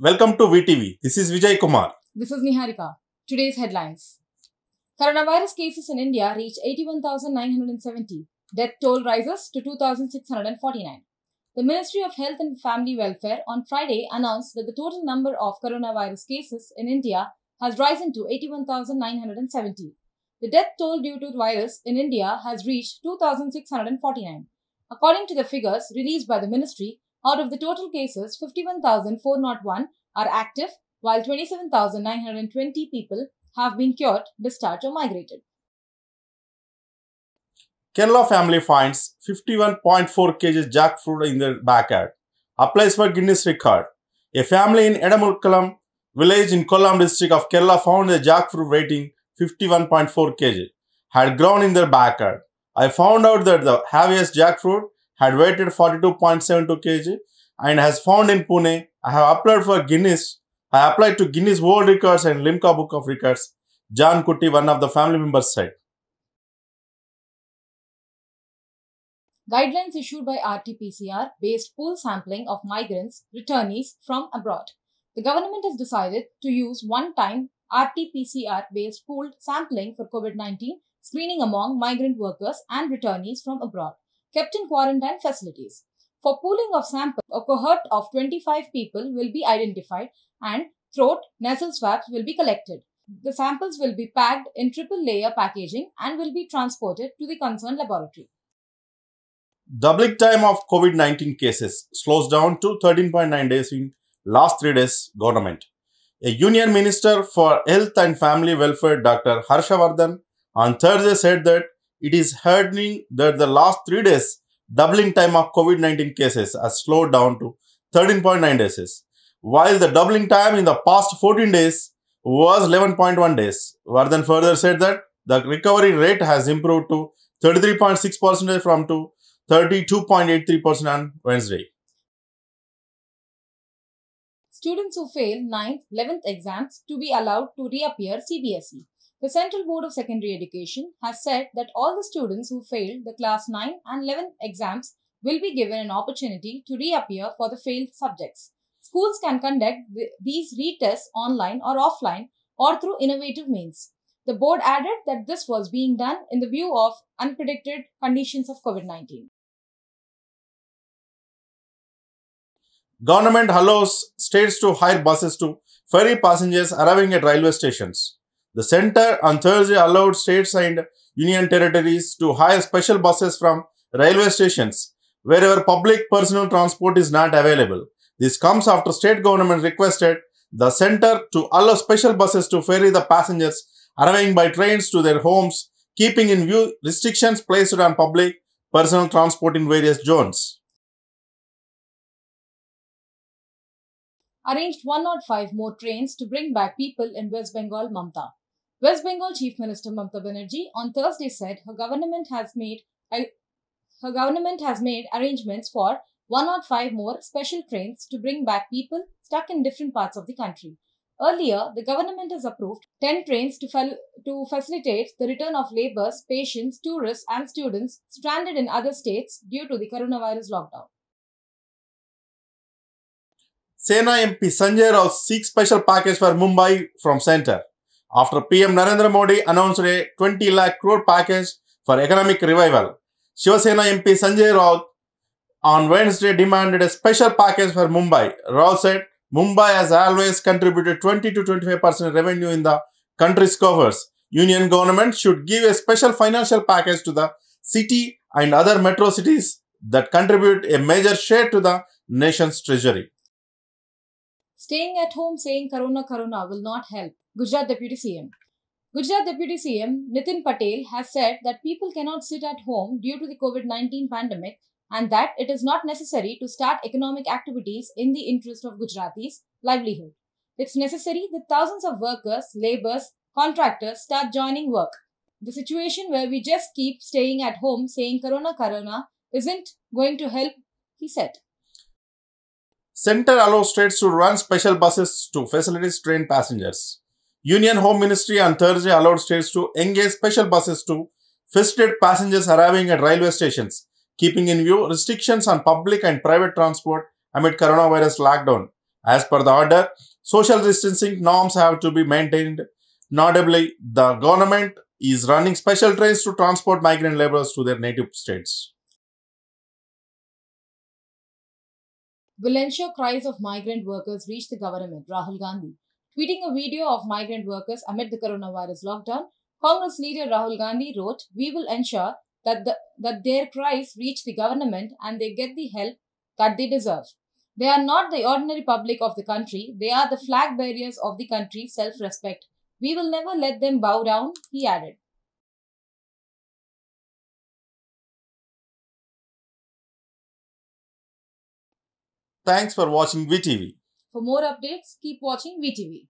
Welcome to VTV. This is Vijay Kumar. This is Niharika. Today's headlines. Coronavirus cases in India reach 81,970. Death toll rises to 2,649. The Ministry of Health and Family Welfare on Friday announced that the total number of coronavirus cases in India has risen to 81,970. The death toll due to the virus in India has reached 2,649. According to the figures released by the ministry, out of the total cases, 51,401 are active, while 27,920 people have been cured, discharged, or migrated. Kerala family finds 51.4 kg jackfruit in their backyard. Applies for Guinness record. A family in Edamulkalam village in Kollam district of Kerala found a jackfruit weighing 51.4 kg had grown in their backyard. I found out that the heaviest jackfruit had weighted 42.72 kg and has found in Pune. I have applied for Guinness. I applied to Guinness World Records and Limca Book of Records. John Kuti, one of the family members, said. Guidelines issued by RT-PCR based pool sampling of migrants, returnees from abroad. The government has decided to use one-time RT-PCR based pooled sampling for COVID-19 screening among migrant workers and returnees from abroad kept in quarantine facilities. For pooling of samples, a cohort of 25 people will be identified and throat, nasal swabs will be collected. The samples will be packed in triple layer packaging and will be transported to the concerned laboratory. Doubling time of COVID 19 cases slows down to 13.9 days in last three days government. A union minister for health and family welfare, Dr. Harshavardhan, on Thursday said that it is hardening that the last three days doubling time of COVID-19 cases has slowed down to 13.9 days, while the doubling time in the past 14 days was 11.1 days. Vardhan further said that the recovery rate has improved to 33.6% from to 32.83% on Wednesday. Students who fail 9th, 11th exams to be allowed to reappear CBSE. The Central Board of Secondary Education has said that all the students who failed the class 9 and 11 exams will be given an opportunity to reappear for the failed subjects. Schools can conduct these retests online or offline or through innovative means. The board added that this was being done in the view of unpredicted conditions of COVID 19. Government allows states to hire buses to ferry passengers arriving at railway stations. The center on Thursday allowed states and union territories to hire special buses from railway stations wherever public personal transport is not available. This comes after state government requested the center to allow special buses to ferry the passengers arriving by trains to their homes, keeping in view restrictions placed on public personal transport in various zones. Arranged 105 more trains to bring back people in West Bengal, Mamta. West Bengal Chief Minister Mamata Banerjee on Thursday said her government has made her government has made arrangements for 105 more special trains to bring back people stuck in different parts of the country. Earlier, the government has approved 10 trains to, fel- to facilitate the return of laborers, patients, tourists, and students stranded in other states due to the coronavirus lockdown. Sena MP Sanjay Rao seeks special package for Mumbai from centre after PM Narendra Modi announced a 20 lakh crore package for economic revival. Shiv Sena MP Sanjay Raut on Wednesday demanded a special package for Mumbai. Raut said, Mumbai has always contributed 20 to 25% revenue in the country's coffers. Union government should give a special financial package to the city and other metro cities that contribute a major share to the nation's treasury. Staying at home saying Corona Corona will not help. Gujarat Deputy CM. Gujarat Deputy CM Nitin Patel has said that people cannot sit at home due to the COVID 19 pandemic and that it is not necessary to start economic activities in the interest of Gujaratis' livelihood. It's necessary that thousands of workers, laborers, contractors start joining work. The situation where we just keep staying at home saying Corona Corona isn't going to help, he said. Center allows states to run special buses to facilitate train passengers. Union Home Ministry on Thursday allowed states to engage special buses to facilitate passengers arriving at railway stations, keeping in view restrictions on public and private transport amid coronavirus lockdown. As per the order, social distancing norms have to be maintained. Notably, the government is running special trains to transport migrant laborers to their native states. will ensure cries of migrant workers reach the government, Rahul Gandhi Tweeting a video of migrant workers amid the coronavirus lockdown, Congress leader Rahul Gandhi wrote, We will ensure that, the, that their cries reach the government and they get the help that they deserve. They are not the ordinary public of the country, they are the flag bearers of the country's self respect. We will never let them bow down, he added. Thanks for watching VTV. For more updates, keep watching VTV.